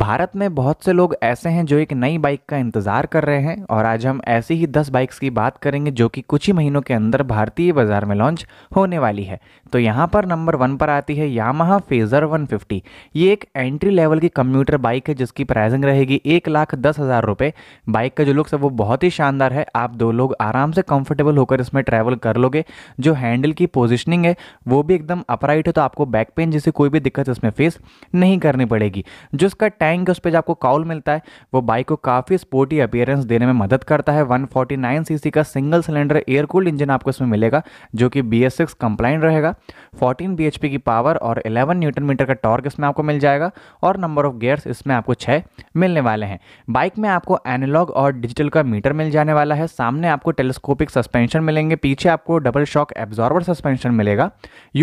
भारत में बहुत से लोग ऐसे हैं जो एक नई बाइक का इंतज़ार कर रहे हैं और आज हम ऐसी ही 10 बाइक्स की बात करेंगे जो कि कुछ ही महीनों के अंदर भारतीय बाजार में लॉन्च होने वाली है तो यहाँ पर नंबर वन पर आती है यामाहा फेजर 150 ये एक एंट्री लेवल की कंप्यूटर बाइक है जिसकी प्राइसिंग रहेगी एक लाख दस हज़ार रुपये बाइक का जो लुक्स है वो बहुत ही शानदार है आप दो लोग आराम से कंफर्टेबल होकर इसमें ट्रैवल कर लोगे जो हैंडल की पोजिशनिंग है वो भी एकदम अपराइट है तो आपको बैक पेन जैसी कोई भी दिक्कत इसमें फेस नहीं करनी पड़ेगी जो टैंक है उस पर आपको काउल मिलता है वो बाइक को काफ़ी स्पोर्टी अपियरेंस देने में मदद करता है 149 सीसी का सिंगल सिलेंडर एयर इंजन आपको इसमें मिलेगा जो कि बी एस सिक्स रहेगा 14 बी की पावर और 11 न्यूटन मीटर का टॉर्क इसमें आपको मिल जाएगा और नंबर ऑफ गेयर्स इसमें आपको छः मिलने वाले हैं बाइक में आपको एनालॉग और डिजिटल का मीटर मिल जाने वाला है सामने आपको टेलीस्कोपिक सस्पेंशन मिलेंगे पीछे आपको डबल शॉक एब्जॉर्वर सस्पेंशन मिलेगा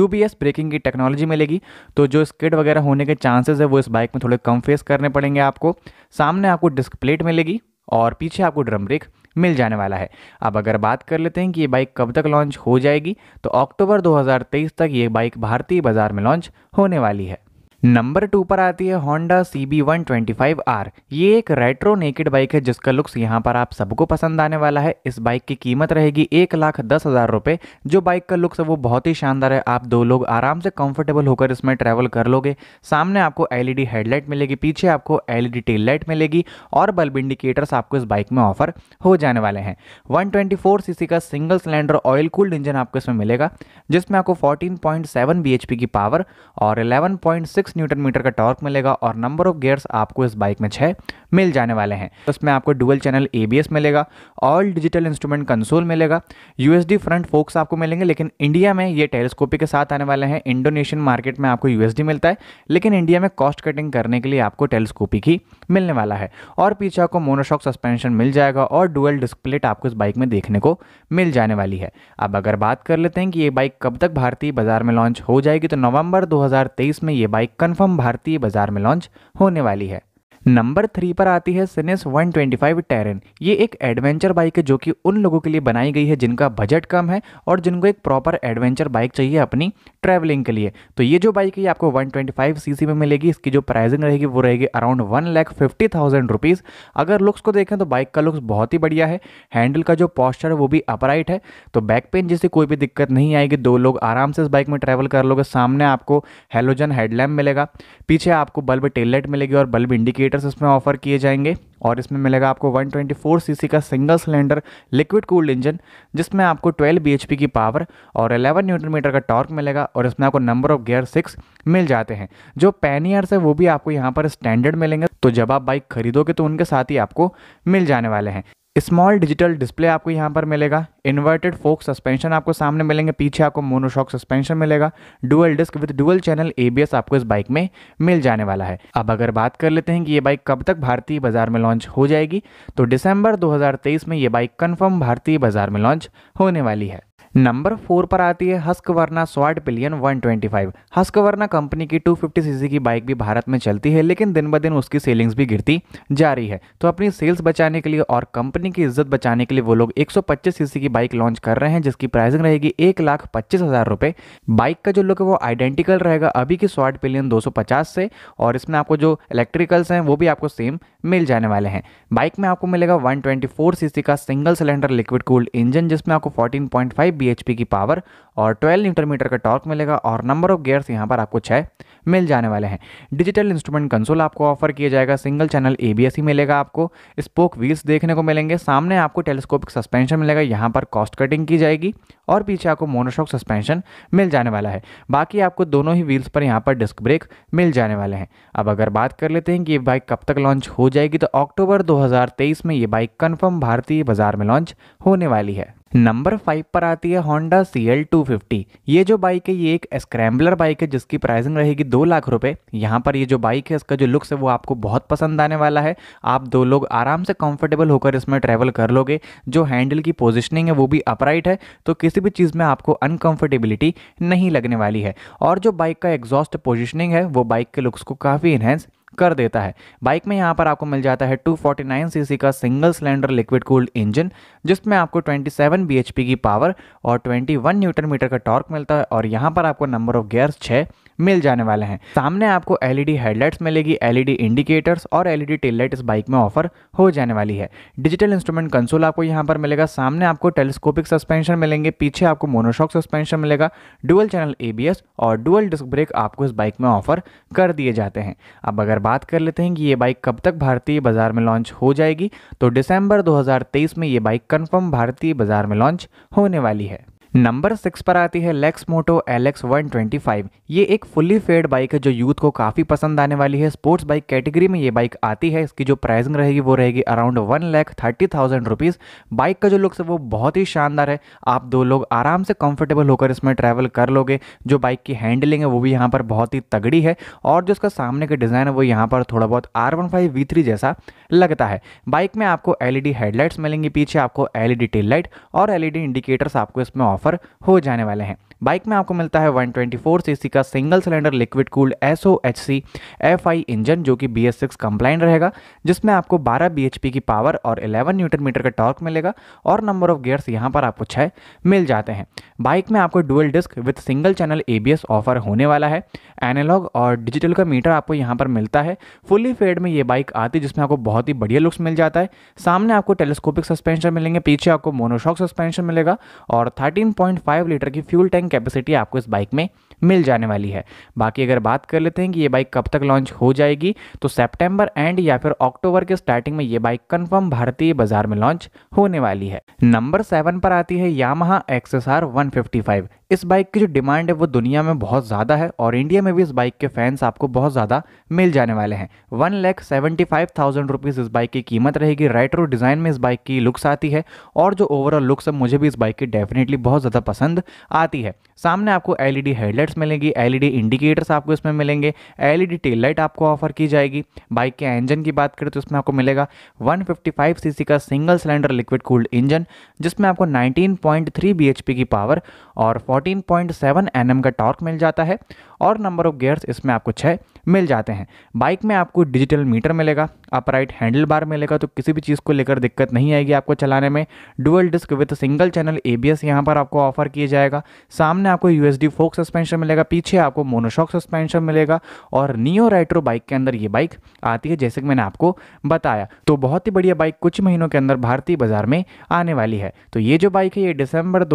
यू ब्रेकिंग की टेक्नोलॉजी मिलेगी तो जो स्किड वगैरह होने के चांसेस है वो इस बाइक में थोड़े कम फेस करने पड़ेंगे आपको सामने आपको डिस्क प्लेट मिलेगी और पीछे आपको ड्रम ब्रेक मिल जाने वाला है अब अगर बात कर लेते हैं कि ये बाइक कब तक लॉन्च हो जाएगी तो अक्टूबर 2023 तक ये बाइक भारतीय बाज़ार में लॉन्च होने वाली है नंबर टू पर आती है Honda C B one twenty five R ये एक रेट्रो नेकेड बाइक है जिसका लुक्स यहाँ पर आप सबको पसंद आने वाला है इस बाइक की कीमत रहेगी एक लाख दस हज़ार रुपये जो बाइक का लुक्स है वो बहुत ही शानदार है आप दो लोग आराम से कंफर्टेबल होकर इसमें ट्रैवल कर लोगे सामने आपको एलईडी हेडलाइट e मिलेगी पीछे आपको एल टेल लाइट मिलेगी और बल्ब इंडिकेटर्स आपको इस बाइक में ऑफर हो जाने वाले हैं one twenty four C C का single cylinder oil cooled engine आपको इसमें मिलेगा जिसमें आपको fourteen point seven B H P की पावर और eleven point six six newton metre का टॉर्क मिलेगा और नंबर ऑफ गियर्स आपको इस बाइक में छः मिल जाने वाले हैं तो इसमें आपको डुअल चैनल ए मिलेगा ऑल डिजिटल इंस्ट्रूमेंट कंसोल मिलेगा यूएसडी फ्रंट फोक्स आपको मिलेंगे लेकिन इंडिया में ये टेलीस्कोपी के साथ आने वाले हैं इंडोनेशियन मार्केट में आपको यूएसडी मिलता है लेकिन इंडिया में कॉस्ट कटिंग करने के लिए आपको टेलीस्कोपी की मिलने वाला है और पीछे आपको मोनोशॉक सस्पेंशन मिल जाएगा और डुअल डिस्प्लेट आपको इस बाइक में देखने को मिल जाने वाली है अब अगर बात कर लेते हैं कि ये बाइक कब तक भारतीय बाजार में लॉन्च हो जाएगी तो नवंबर 2023 में ये बाइक कन्फर्म भारतीय बाजार में लॉन्च होने वाली है नंबर थ्री पर आती है सिनेस 125 टेरन ये एक एडवेंचर बाइक है जो कि उन लोगों के लिए बनाई गई है जिनका बजट कम है और जिनको एक प्रॉपर एडवेंचर बाइक चाहिए अपनी ट्रैवलिंग के लिए तो ये जो बाइक है ये आपको 125 सीसी में मिलेगी इसकी जो प्राइसिंग रहेगी वो रहेगी around one lakh fifty thousand rupees अगर लुक्स को देखें तो बाइक का लुक्स बहुत ही बढ़िया है हैंडल का जो पॉस्चर है वो भी अपराइट है तो बैक पेन जैसी कोई भी दिक्कत नहीं आएगी दो लोग आराम से इस बाइक में ट्रैवल कर लोगे सामने आपको हेलोजन हेडलैम्प मिलेगा पीछे आपको बल्ब टेललाइट मिलेगी और बल्ब इंडिकेटर सिलेंडर्स इसमें ऑफर किए जाएंगे और इसमें मिलेगा आपको 124 सीसी का single cylinder liquid cooled engine जिसमें आपको 12 बीएचपी की पावर और 11 न्यूटन मीटर का टॉर्क मिलेगा और इसमें आपको नंबर ऑफ गियर सिक्स मिल जाते हैं जो पैनियर्स है वो भी आपको यहाँ पर स्टैंडर्ड मिलेंगे तो जब आप बाइक खरीदोगे तो उनके साथ ही आपको मिल जाने वाले हैं स्मॉल डिजिटल डिस्प्ले आपको यहाँ पर मिलेगा इन्वर्टेड फोक सस्पेंशन आपको सामने मिलेंगे पीछे आपको मोनोशॉक सस्पेंशन मिलेगा dual disc with dual channel ABS आपको इस बाइक में मिल जाने वाला है अब अगर बात कर लेते हैं कि ये बाइक कब तक भारतीय बाजार में लॉन्च हो जाएगी तो दिसंबर 2023 में ये बाइक कन्फर्म भारतीय बाजार में लॉन्च होने वाली है नंबर फोर पर आती है हस्क वर्ना स्वाट पिलियन 125 वर्ना कंपनी की 250 सीसी की बाइक भी भारत में चलती है लेकिन दिन ब दिन उसकी सेलिंग्स भी गिरती जा रही है तो अपनी सेल्स बचाने के लिए और कंपनी की इज्जत बचाने के लिए वो लोग 125 सीसी की बाइक लॉन्च कर रहे हैं जिसकी प्राइसिंग रहेगी एक लाख पच्चीस हज़ार रुपये बाइक का जो लुक है वो आइडेंटिकल रहेगा अभी की स्वाट पिलियन दो से और इसमें आपको जो इलेक्ट्रिकल्स हैं वो भी आपको सेम मिल जाने वाले हैं बाइक में आपको मिलेगा वन सीसी का single cylinder liquid cooled engine जिसमें आपको फोर्टीन bhp की पावर और 12 न्यूटन मीटर का टॉर्क मिलेगा और नंबर ऑफ गियर्स यहां पर आपको छः मिल जाने वाले हैं डिजिटल इंस्ट्रूमेंट कंसोल आपको ऑफर किया जाएगा सिंगल चैनल ए ही मिलेगा आपको स्पोक व्हील्स देखने को मिलेंगे सामने आपको टेलीस्कोपिक सस्पेंशन मिलेगा यहाँ पर कॉस्ट कटिंग की जाएगी और पीछे आपको मोनोशॉक सस्पेंशन मिल जाने वाला है बाकी आपको दोनों ही व्हील्स पर यहाँ पर डिस्क ब्रेक मिल जाने वाले हैं अब अगर बात कर लेते हैं कि ये बाइक कब तक लॉन्च हो जाएगी तो अक्टूबर दो में ये बाइक कन्फर्म भारतीय बाजार में लॉन्च होने वाली है नंबर फाइव पर आती है Honda C L two fifty ये जो बाइक है ये एक स्क्रैम्बलर बाइक है जिसकी प्राइसिंग रहेगी दो लाख रुपए यहाँ पर ये जो बाइक है इसका जो लुक्स है वो आपको बहुत पसंद आने वाला है आप दो लोग आराम से कंफर्टेबल होकर इसमें ट्रैवल कर लोगे जो हैंडल की पोजिशनिंग है वो भी अपराइट है तो किसी भी चीज़ में आपको अनकम्फर्टेबिलिटी नहीं लगने वाली है और जो बाइक का एग्जॉस्ट पोजिशनिंग है वो बाइक के लुक्स को काफ़ी इन्हेंस कर देता है बाइक में यहाँ पर आपको मिल जाता है 249 सीसी का single cylinder liquid cooled engine जिसमें आपको 27 bhp की पावर और 21 न्यूटन मीटर का टॉर्क मिलता है और यहाँ पर आपको नंबर ऑफ गियर्स छः मिल जाने वाले हैं सामने आपको एलईडी हेडलाइट्स e मिलेगी एलईडी इंडिकेटर्स e और एलईडी टेललाइट e इस बाइक में ऑफर हो जाने वाली है डिजिटल इंस्ट्रूमेंट कंसोल आपको यहाँ पर मिलेगा सामने आपको टेलीस्कोपिक सस्पेंशन मिलेंगे पीछे आपको मोनोशॉक सस्पेंशन मिलेगा डुअल चैनल एबीएस और डुअल डिस्क ब्रेक आपको इस बाइक में ऑफर कर दिए जाते हैं अब अगर बात कर लेते हैं कि ये बाइक कब तक भारतीय बाजार में लॉन्च हो जाएगी तो दिसंबर 2023 में ये बाइक कंफर्म भारतीय बाजार में लॉन्च होने वाली है नंबर सिक्स पर आती है Lexmoto L X one twenty five ये एक फुल्ली फेड बाइक है जो यूथ को काफ़ी पसंद आने वाली है स्पोर्ट्स बाइक कैटेगरी में ये बाइक आती है इसकी जो प्राइसिंग रहेगी वो रहेगी around one lakh thirty thousand rupees bike का जो लुक्स है वो बहुत ही शानदार है आप दो लोग आराम से कंफर्टेबल होकर इसमें ट्रैवल कर लोगे जो बाइक की हैंडलिंग है वो भी यहाँ पर बहुत ही तगड़ी है और जो इसका सामने का डिज़ाइन है वो यहाँ पर थोड़ा बहुत R one five V three जैसा लगता है बाइक में आपको एल ई डी हेडलाइट्स मिलेंगी पीछे आपको L E D tail light और एल ई डी इंडिकेटर्स आपको इसमें ऑफर हो जाने वाले हैं बाइक में आपको मिलता है 124 सीसी का single cylinder liquid cooled S O H C F I engine जो कि बी एस सिक्स कंप्लाइन रहेगा जिसमें आपको 12 बी एच पी की पावर और 11 न्यूटन मीटर का टॉर्क मिलेगा और नंबर ऑफ गियर्स यहाँ पर आपको छः मिल जाते हैं बाइक में आपको dual disc with single channel A B S offer होने वाला है एनालॉग और डिजिटल का मीटर आपको यहाँ पर मिलता है फुली फेड में ये बाइक आती है जिसमें आपको बहुत ही बढ़िया लुक्स मिल जाता है सामने आपको टेलीस्कोपिक सस्पेंशन मिलेंगे पीछे आपको मोनोशॉक सस्पेंशन मिलेगा और फाइव लीटर की फ्यूल टैंक कैपेसिटी आपको इस बाइक में मिल जाने वाली है बाकी अगर बात कर लेते हैं कि ये बाइक कब तक लॉन्च हो जाएगी तो सेप्टेम्बर एंड या फिर अक्टूबर के स्टार्टिंग में ये बाइक कन्फर्म भारतीय बाजार में लॉन्च होने वाली है नंबर सेवन पर आती है यामहा एक्सएसआर 155 इस बाइक की जो डिमांड है वो दुनिया में बहुत ज़्यादा है और इंडिया में भी इस बाइक के फैंस आपको बहुत ज़्यादा मिल जाने वाले हैं one lakh seventy five thousand rupees इस बाइक की कीमत रहेगी रेट्रो डिज़ाइन में इस बाइक की लुक्स आती है और जो ओवरऑल लुक्स है मुझे भी इस बाइक की डेफिनेटली बहुत ज़्यादा पसंद आती है सामने आपको एलईडी हेडलाइट लाइट्स मिलेंगी एलईडी इंडिकेटर्स e आपको इसमें मिलेंगे एलईडी टेल लाइट आपको ऑफर की जाएगी बाइक के इंजन की बात करें तो इसमें आपको मिलेगा 155 सीसी का single cylinder liquid cooled engine जिसमें आपको 19.3 bhp की पावर और 14.7 nm का टॉर्क मिल जाता है और नंबर ऑफ गेयर्स इसमें आपको छः मिल जाते हैं बाइक में आपको डिजिटल मीटर मिलेगा अपराइट हैंडल बार मिलेगा तो किसी भी चीज़ को लेकर दिक्कत नहीं आएगी आपको चलाने में dual disc with single channel A B S यहाँ पर आपको ऑफर किया जाएगा सामने आपको U S D fork suspension मिलेगा पीछे आपको मोनोशॉक सस्पेंशन मिलेगा और नियो राइट्रो बाइक के अंदर ये बाइक आती है जैसे कि मैंने आपको बताया तो बहुत ही बढ़िया बाइक कुछ महीनों के अंदर भारतीय बाजार में आने वाली है तो ये जो बाइक है ये दिसंबर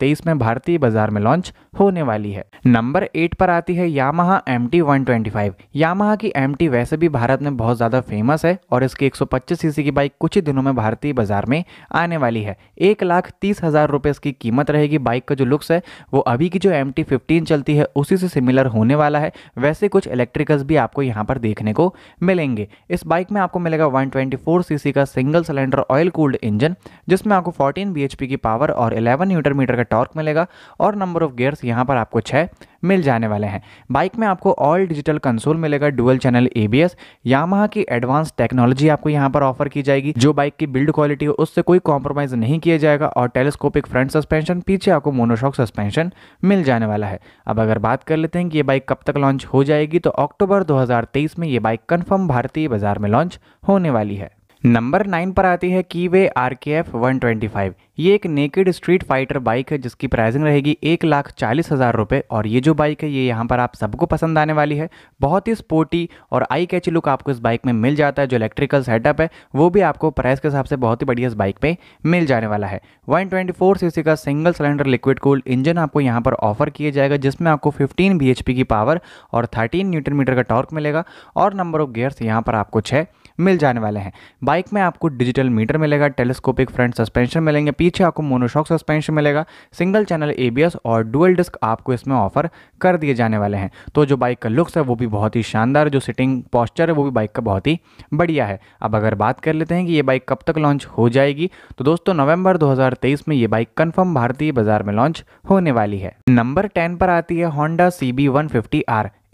तेईस में भारतीय बाजार में लॉन्च होने वाली है नंबर एट पर आती आती है Yamaha M T one twenty five Yamaha की एम टी वैसे भी भारत में बहुत ज़्यादा फेमस है और इसकी एक सौ पच्चीस सीसी की बाइक कुछ ही दिनों में भारतीय बाजार में आने वाली है एक लाख तीस हज़ार रुपये इसकी कीमत रहेगी बाइक का जो लुक्स है वो अभी की जो एम टी फिफ्टीन चलती है उसी से सिमिलर होने वाला है वैसे कुछ इलेक्ट्रिकल्स भी आपको यहाँ पर देखने को मिलेंगे इस बाइक में आपको मिलेगा वन ट्वेंटी फोर सीसी का single cylinder oil cooled engine जिसमें आपको फोर्टीन बी एच पी की पावर और इलेवन न्यूटर मीटर का टॉर्क मिलेगा और नंबर ऑफ गियर्स यहाँ पर आपको छः मिल जाने वाले हैं बाइक में आपको ऑल डिजिटल कंसोल मिलेगा डुअल चैनल एबीएस यामाहा की एडवांस टेक्नोलॉजी आपको यहाँ पर ऑफर की जाएगी जो बाइक की बिल्ड क्वालिटी हो उससे कोई कॉम्प्रोमाइज नहीं किया जाएगा और टेलीस्कोपिक फ्रंट सस्पेंशन पीछे आपको मोनोशॉक सस्पेंशन मिल जाने वाला है अब अगर बात कर लेते हैं कि ये बाइक कब तक लॉन्च हो जाएगी तो अक्टूबर 2023 में ये बाइक कन्फर्म भारतीय बाजार में लॉन्च होने वाली है नंबर नाइन पर आती है Keeway R K F one twenty five ये एक नेकेड स्ट्रीट फाइटर बाइक है जिसकी प्राइसिंग रहेगी एक लाख चालीस हज़ार रुपये और ये जो बाइक है ये यहाँ पर आप सबको पसंद आने वाली है बहुत ही स्पोर्टी और आई कैच लुक आपको इस बाइक में मिल जाता है जो इलेक्ट्रिकल सेटअप है वो भी आपको प्राइस के हिसाब से बहुत ही बढ़िया इस बाइक पर मिल जाने वाला है वन ट्वेंटी का single cylinder liquid cool engine आपको यहाँ पर ऑफर किया जाएगा जिसमें आपको फिफ्टीन बी की पावर और थर्टीन न्यूट्रीमीटर मीटर का टॉर्क मिलेगा और नंबर ऑफ गेयर्स यहाँ पर आपको छः मिल जाने वाले हैं बाइक में आपको डिजिटल मीटर मिलेगा टेलीस्कोपिक फ्रंट सस्पेंशन मिलेंगे पीछे आपको मोनोशॉक सस्पेंशन मिलेगा सिंगल चैनल एबीएस और डुअल डिस्क आपको इसमें ऑफर कर दिए जाने वाले हैं तो जो बाइक का लुक्स है वो भी बहुत ही शानदार जो सिटिंग पॉस्चर है वो भी बाइक का बहुत ही बढ़िया है अब अगर बात कर लेते हैं कि ये बाइक कब तक लॉन्च हो जाएगी तो दोस्तों नवंबर 2023 में ये बाइक कंफर्म भारतीय बाजार में लॉन्च होने वाली है नंबर टेन पर आती है होंडा सी बी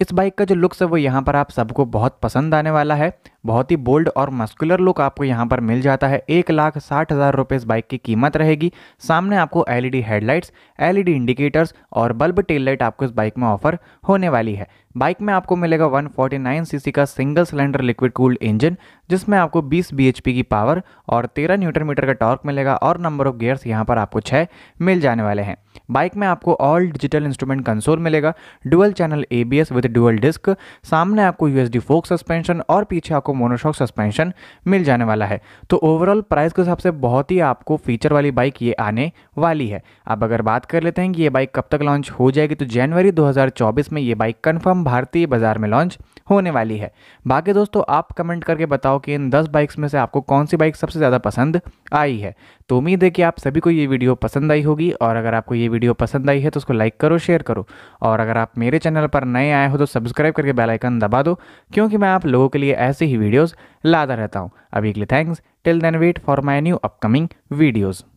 इस बाइक का जो लुक्स है वो यहाँ पर आप सबको बहुत पसंद आने वाला है बहुत ही बोल्ड और मस्कुलर लुक आपको यहाँ पर मिल जाता है एक लाख साठ हज़ार रुपये इस बाइक की कीमत रहेगी सामने आपको एलईडी हेडलाइट्स एलईडी इंडिकेटर्स और बल्ब टेल लाइट आपको इस बाइक में ऑफर होने वाली है बाइक में आपको मिलेगा 149 सीसी का single cylinder liquid cooled engine जिसमें आपको 20 बीएचपी की पावर और 13 न्यूटन मीटर का टॉर्क मिलेगा और नंबर ऑफ गियर्स यहाँ पर आपको छः मिल जाने वाले हैं बाइक में आपको ऑल डिजिटल इंस्ट्रूमेंट कंसोल मिलेगा dual channel ABS with dual disc सामने आपको यूएसडी फोक सस्पेंशन और पीछे आपको मोनोशॉक सस्पेंशन मिल जाने वाला है तो ओवरऑल प्राइस के हिसाब से बहुत ही आपको फीचर वाली बाइक ये आने वाली है अब अगर बात कर लेते हैं कि ये बाइक कब तक लॉन्च हो जाएगी तो जनवरी 2024 में ये बाइक कन्फर्म भारतीय बाजार में लॉन्च होने वाली है बाकी दोस्तों आप कमेंट करके बताओ कि इन दस बाइक्स में से आपको कौन सी बाइक सबसे ज़्यादा पसंद आई है तो उम्मीद है कि आप सभी को ये वीडियो पसंद आई होगी और अगर आपको ये वीडियो पसंद आई है तो उसको लाइक करो शेयर करो और अगर आप मेरे चैनल पर नए आए हो तो सब्सक्राइब करके बेल आइकन दबा दो क्योंकि मैं आप लोगों के लिए ऐसे ही वीडियोस लाता रहता हूँ अभी के लिए thanks till then wait for my new upcoming videos